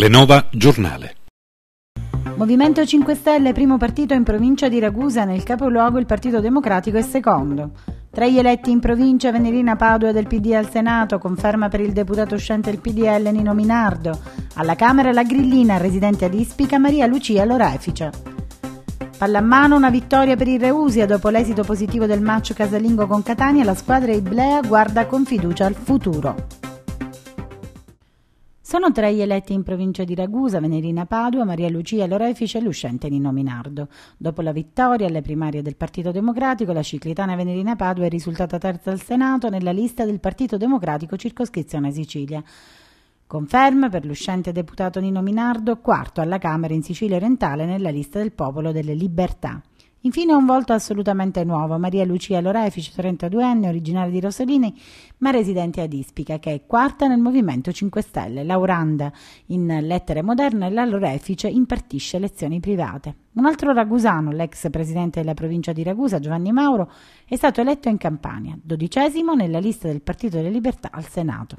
Telenova Giornale. Movimento 5 Stelle, primo partito in provincia di Ragusa, nel capoluogo il Partito Democratico è secondo. Tra gli eletti in provincia Venerina Padua del PD al Senato, conferma per il deputato uscente il PDL Nino Minardo. Alla Camera la grillina, residente ad Ispica, Maria Lucia Lorefice. Pallamano una vittoria per il Reusia dopo l'esito positivo del match casalingo con Catania, la squadra Iblea guarda con fiducia al futuro. Sono tre gli eletti in provincia di Ragusa, Venerina Padua, Maria Lucia Lorefice e Luscente Nino Minardo. Dopo la vittoria alle primarie del Partito Democratico, la ciclitana Venerina Padua è risultata terza al Senato nella lista del Partito Democratico circoscrizione Sicilia. Conferma per l'uscente deputato Nino Minardo, quarto alla Camera in Sicilia orientale nella lista del Popolo delle Libertà. Infine un volto assolutamente nuovo, Maria Lucia Lorefici, 32enne, originaria di Rosolini, ma residente ad Ispica, che è quarta nel Movimento 5 Stelle, lauranda in lettere moderne e la Lorefice impartisce lezioni private. Un altro ragusano, l'ex presidente della provincia di Ragusa, Giovanni Mauro, è stato eletto in Campania, dodicesimo nella lista del Partito delle Libertà al Senato.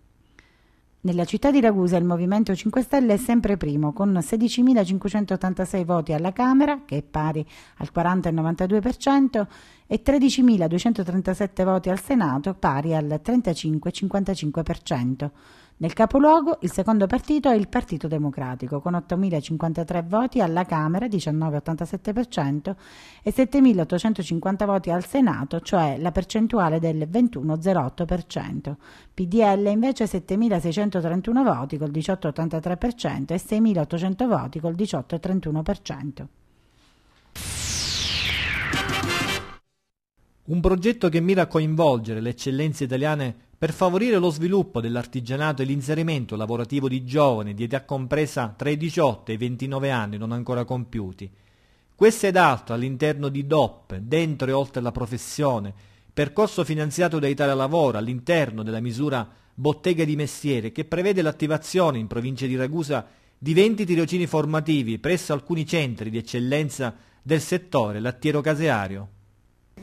Nella città di Ragusa il Movimento 5 Stelle è sempre primo, con 16.586 voti alla Camera, che è pari al 40,92%, e 13.237 voti al Senato, pari al 35,55%. Nel capoluogo il secondo partito è il Partito Democratico, con 8.053 voti alla Camera, 19,87%, e 7.850 voti al Senato, cioè la percentuale del 21,08%. PDL invece 7.631 voti col 18,83% e 6.800 voti col 18,31%. Un progetto che mira a coinvolgere le eccellenze italiane per favorire lo sviluppo dell'artigianato e l'inserimento lavorativo di giovani di età compresa tra i 18 e i 29 anni non ancora compiuti, Questo ed altro all'interno di DOP, dentro e oltre la professione, percorso finanziato da Italia Lavoro all'interno della misura Bottega di Mestiere che prevede l'attivazione in provincia di Ragusa di 20 tirocini formativi presso alcuni centri di eccellenza del settore lattiero-caseario.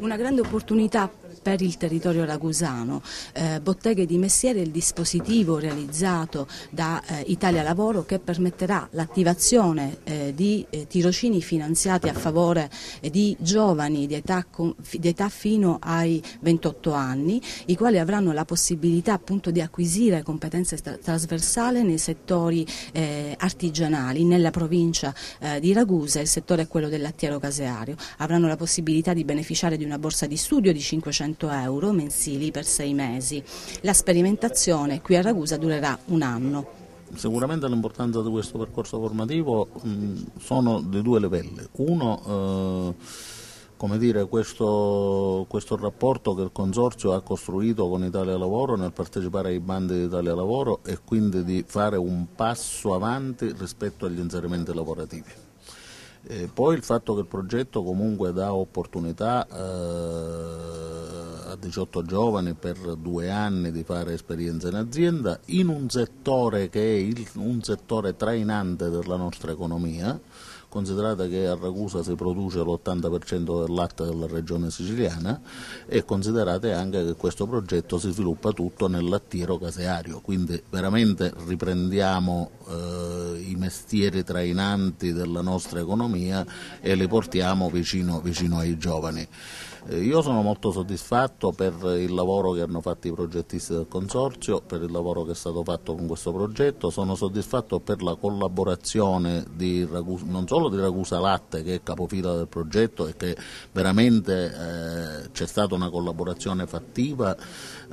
Una grande opportunità per il territorio ragusano. Eh, Botteghe di Messiere è il dispositivo realizzato da eh, Italia Lavoro che permetterà l'attivazione eh, di eh, tirocini finanziati a favore eh, di giovani di età, di età, fino ai 28 anni, i quali avranno la possibilità appunto di acquisire competenze tra trasversali nei settori eh, artigianali. Nella provincia di Ragusa il settore è quello del lattiero caseario. Avranno la possibilità di beneficiare di una borsa di studio di 500 400 euro mensili per sei mesi. La sperimentazione qui a Ragusa durerà un anno. Sicuramente l'importanza di questo percorso formativo mh, mm, sono di due livelli. Uno, eh, come dire, questo, questo, rapporto che il Consorzio ha costruito con Italia Lavoro nel partecipare ai bandi di Italia Lavoro e quindi di fare un passo avanti rispetto agli inserimenti lavorativi. E eh, poi il fatto che il progetto comunque dà opportunità eh, a 18 giovani per due anni di fare esperienza in azienda in un settore che è il, un settore trainante della nostra economia, considerate che a Ragusa si produce l'80% del latte della regione siciliana e considerate anche che questo progetto si sviluppa tutto nel lattiero caseario, quindi veramente riprendiamo eh, i mestieri trainanti della nostra economia e li portiamo vicino, vicino ai giovani. Eh, io sono molto soddisfatto per il lavoro che hanno fatto i progettisti del Consorzio, per il lavoro che è stato fatto con questo progetto, sono soddisfatto per la collaborazione Ragusa, non solo di Ragusa Latte che è capofila del progetto e che veramente eh, c'è stata una collaborazione fattiva,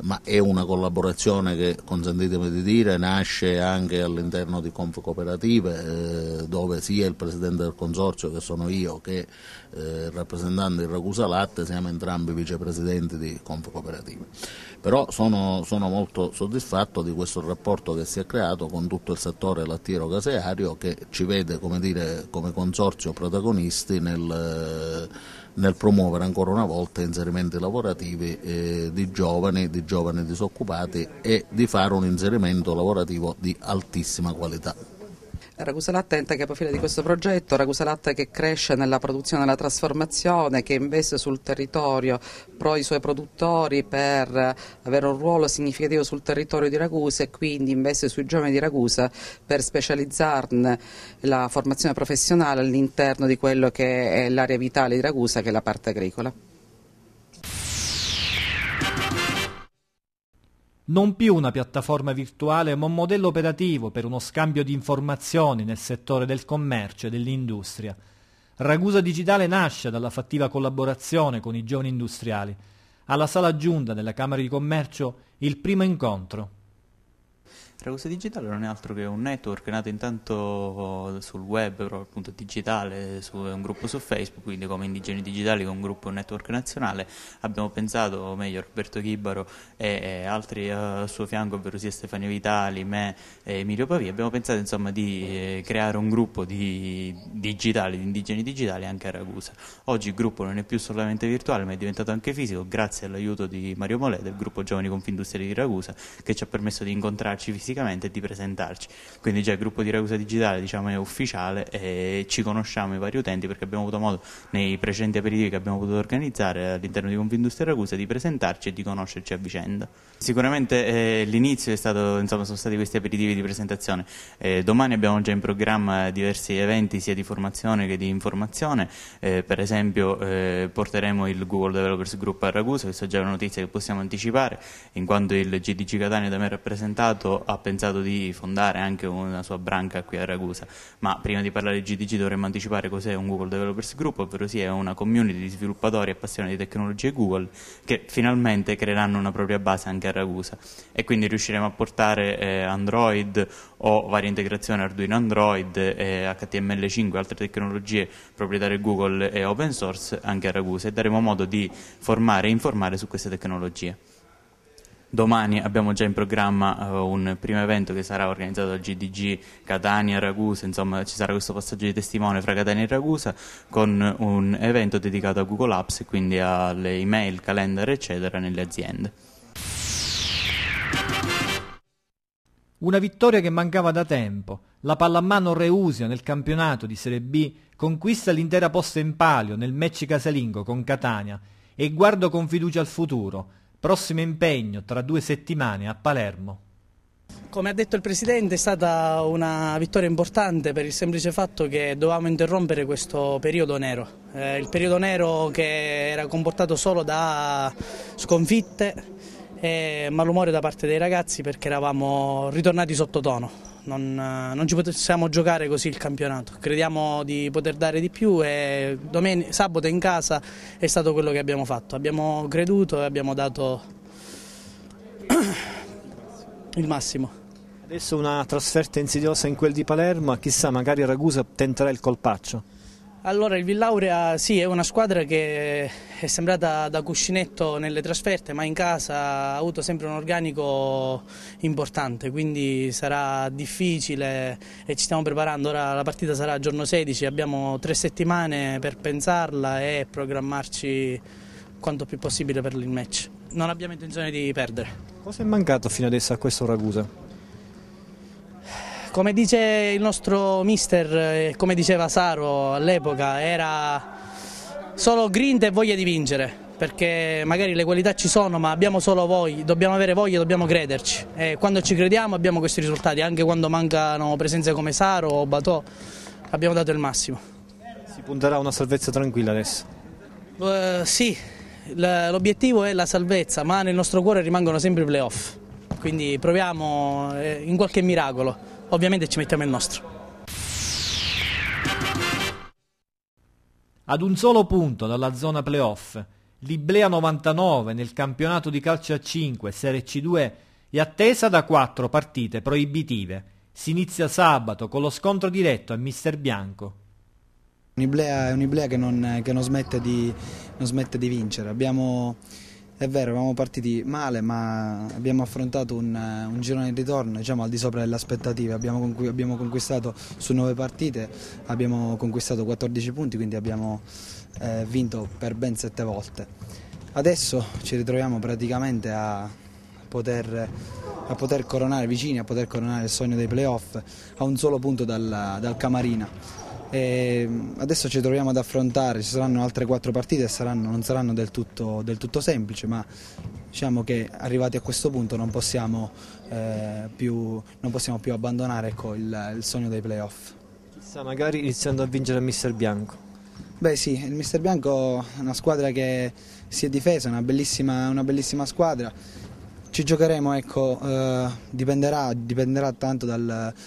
ma è una collaborazione che, consentitemi di dire, nasce anche all'interno di Confcooperative eh, dove sia il Presidente del Consorzio che sono io che eh, il rappresentante di Ragusa Latte siamo entrambi vicepresidenti di Confcooperative. Però sono, sono, molto soddisfatto di questo rapporto che si è creato con tutto il settore lattiero caseario che ci vede come, dire, come consorzio protagonisti nel, nel, promuovere ancora una volta inserimenti lavorativi eh, di giovani, di giovani disoccupati e di fare un inserimento lavorativo di altissima qualità. Ragusa Latte è il capofila di questo progetto, Ragusa Latte che cresce nella produzione e nella trasformazione, che investe sul territorio pro i suoi produttori per avere un ruolo significativo sul territorio di Ragusa e quindi investe sui giovani di Ragusa per specializzarne la formazione professionale all'interno di quello che è l'area vitale di Ragusa che è la parte agricola. non più una piattaforma virtuale ma un modello operativo per uno scambio di informazioni nel settore del commercio e dell'industria. Ragusa Digitale nasce dalla fattiva collaborazione con i giovani industriali. Alla sala giunta della Camera di Commercio il primo incontro Ragusa Digitale non è altro che un network nato intanto sul web, proprio appunto digitale, su, un gruppo su Facebook, quindi come Indigeni Digitali, con un gruppo, un network nazionale, abbiamo pensato, o meglio Roberto Chibaro e, e altri al suo fianco, ovvero sia Stefania Vitali, me e Emilio Pavia, abbiamo pensato insomma di eh, creare un gruppo di digitali, di indigeni digitali anche a Ragusa. Oggi il gruppo non è più solamente virtuale ma è diventato anche fisico grazie all'aiuto di Mario Molè del gruppo Giovani Confindustria di Ragusa che ci ha permesso di incontrarci fisicamente specificamente e di presentarci. Quindi già il gruppo di Ragusa Digitale diciamo, è ufficiale e ci conosciamo i vari utenti perché abbiamo avuto modo nei precedenti aperitivi che abbiamo potuto organizzare all'interno di Confindustria Ragusa di presentarci e di conoscerci a vicenda. Sicuramente eh, l'inizio è stato, insomma, sono stati questi aperitivi di presentazione. Eh, domani abbiamo già in programma diversi eventi sia di formazione che di informazione, eh, per esempio eh, porteremo il Google Developers Group a Ragusa, questa è già una notizia che possiamo anticipare, in quanto il GDG Catania da me rappresentato ha ha pensato di fondare anche una sua branca qui a Ragusa. Ma prima di parlare di GDG dovremmo anticipare cos'è un Google Developers Group, ovvero è una community di sviluppatori appassionati di tecnologie Google che finalmente creeranno una propria base anche a Ragusa e quindi riusciremo a portare eh, Android o varie integrazioni Arduino Android, eh, HTML5 e altre tecnologie proprietarie Google e open source anche a Ragusa e daremo modo di formare e informare su queste tecnologie. Domani abbiamo già in programma uh, un primo evento che sarà organizzato dal GDG Catania Ragusa, insomma ci sarà questo passaggio di testimone fra Catania e Ragusa con un evento dedicato a Google Apps e quindi alle email, calendar eccetera nelle aziende. Una vittoria che mancava da tempo. La pallamano Reusio nel campionato di Serie B conquista l'intera posta in palio nel match casalingo con Catania e guardo con fiducia al futuro Prossimo impegno tra due settimane a Palermo. Come ha detto il Presidente è stata una vittoria importante per il semplice fatto che dovevamo interrompere questo periodo nero, eh, il periodo nero che era comportato solo da sconfitte, e malumore da parte dei ragazzi perché eravamo ritornati sottotono. Non, non, ci possiamo giocare così il campionato, crediamo di poter dare di più e domen- sabato in casa è stato quello che abbiamo fatto, abbiamo creduto e abbiamo dato il massimo. Adesso una trasferta insidiosa in quel di Palermo, chissà magari Ragusa tenterà il colpaccio. Allora il Villaurea sì, è una squadra che è sembrata da cuscinetto nelle trasferte ma in casa ha avuto sempre un organico importante quindi sarà difficile e ci stiamo preparando, ora la partita sarà giorno 16, abbiamo tre settimane per pensarla e programmarci quanto più possibile per il match. Non abbiamo intenzione di perdere. Cosa è mancato fino adesso a questo Ragusa? Come dice il nostro mister, eh, come diceva Saro all'epoca, era solo grinta e voglia di vincere perché magari le qualità ci sono ma abbiamo solo voglia, dobbiamo avere voglia, dobbiamo crederci e quando ci crediamo abbiamo questi risultati anche quando mancano presenze come Saro o Batò abbiamo dato il massimo Si punterà a una salvezza tranquilla adesso? Uh, sì, l'obiettivo è la salvezza ma nel nostro cuore rimangono sempre i playoff quindi proviamo eh, in qualche miracolo ovviamente ci mettiamo il nostro. Ad un solo punto dalla zona playoff, l'Iblea 99 nel campionato di calcio a 5 Serie C2 è attesa da quattro partite proibitive. Si inizia sabato con lo scontro diretto a Mister Bianco. Un'Iblea, è un'Iblea che, non, che non, smette di, non smette di vincere. Abbiamo è vero, eravamo partiti male, ma abbiamo affrontato un, eh, un girone di ritorno diciamo, al di sopra delle aspettative. Abbiamo, abbiamo conquistato su nove partite, abbiamo conquistato 14 punti, quindi abbiamo eh, vinto per ben sette volte. Adesso ci ritroviamo praticamente a poter, a poter coronare vicini, a poter coronare il sogno dei playoff a un solo punto dal, dal Camarina. E ehm, adesso ci troviamo ad affrontare, ci saranno altre quattro partite e saranno, non saranno del tutto, del tutto semplici, ma diciamo che arrivati a questo punto non possiamo, eh, più, non possiamo più, abbandonare ecco, il, il sogno dei playoff. Chissà, magari iniziando a vincere il mister Bianco. Beh sì, il Mister Bianco è una squadra che si è difesa, una bellissima, una bellissima squadra ci giocheremo, ecco, eh, dipenderà, dipenderà, tanto dal,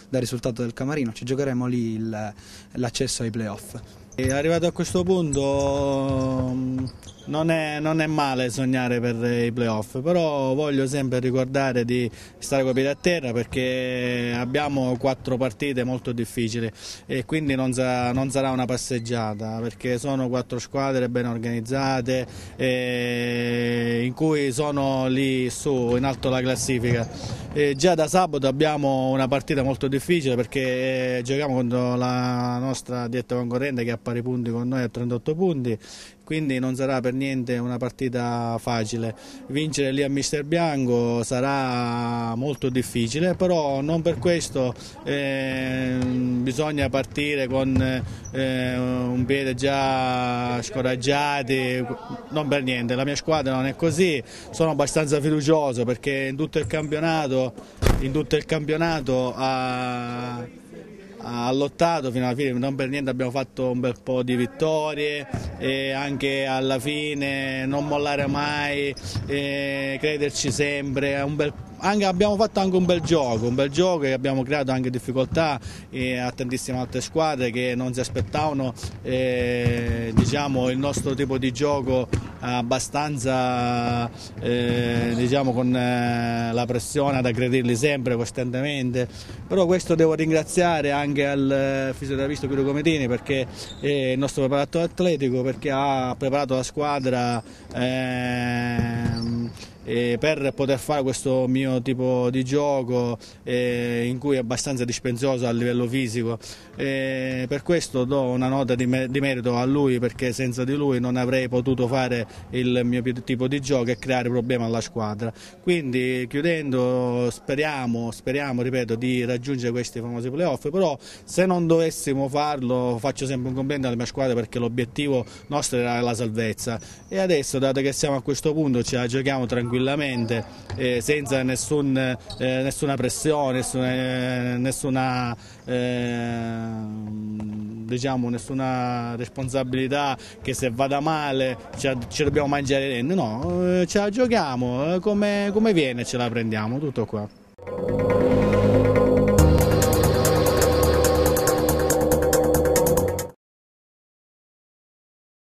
dal, risultato del Camarino, ci giocheremo lì l'accesso ai playoff. È arrivato a questo punto mm, non è, non è male sognare per i playoff, però voglio sempre ricordare di stare con i piedi a terra perché abbiamo quattro partite molto difficili e quindi non, sa, non sarà una passeggiata perché sono quattro squadre ben organizzate in cui sono lì su in alto la classifica. E già da sabato abbiamo una partita molto difficile perché eh, giochiamo contro la nostra diretta concorrente che ha pari punti con noi a 38 punti quindi non sarà per niente una partita facile. Vincere lì a Mister Bianco sarà molto difficile, però non per questo eh, bisogna partire con eh, un piede già scoraggiati, non per niente, la mia squadra non è così, sono abbastanza fiducioso perché in tutto il campionato, in tutto il campionato ha ha lottato fino alla fine, non per niente abbiamo fatto un bel po' di vittorie e anche alla fine non mollare mai, crederci sempre, bel, anche, abbiamo fatto anche un bel gioco, un bel gioco e abbiamo creato anche difficoltà a tantissime altre squadre che non si aspettavano eh, diciamo, il nostro tipo di gioco abbastanza eh, diciamo con eh, la pressione ad aggredirli sempre costantemente però questo devo ringraziare anche al eh, fisioterapista Piero Cometini perché è il nostro preparatore atletico perché ha preparato la squadra eh, eh, per poter fare questo mio tipo di gioco eh, in cui è abbastanza dispensioso a livello fisico. Eh, per questo do una nota di, mer di, merito a lui perché senza di lui non avrei potuto fare il mio tipo di gioco e creare problemi alla squadra. Quindi chiudendo speriamo, speriamo ripeto, di raggiungere questi famosi playoff, però se non dovessimo farlo faccio sempre un complimento alla mia squadra perché l'obiettivo nostro era la salvezza e adesso dato che siamo a questo punto ce la giochiamo tranquillamente tranquillamente eh, senza nessun, eh, nessuna pressione, eh, nessuna, nessuna, ehm, diciamo, nessuna, responsabilità che se vada male ci, ce dobbiamo mangiare dentro, no, eh, ce la giochiamo eh, come, come viene ce la prendiamo, tutto qua.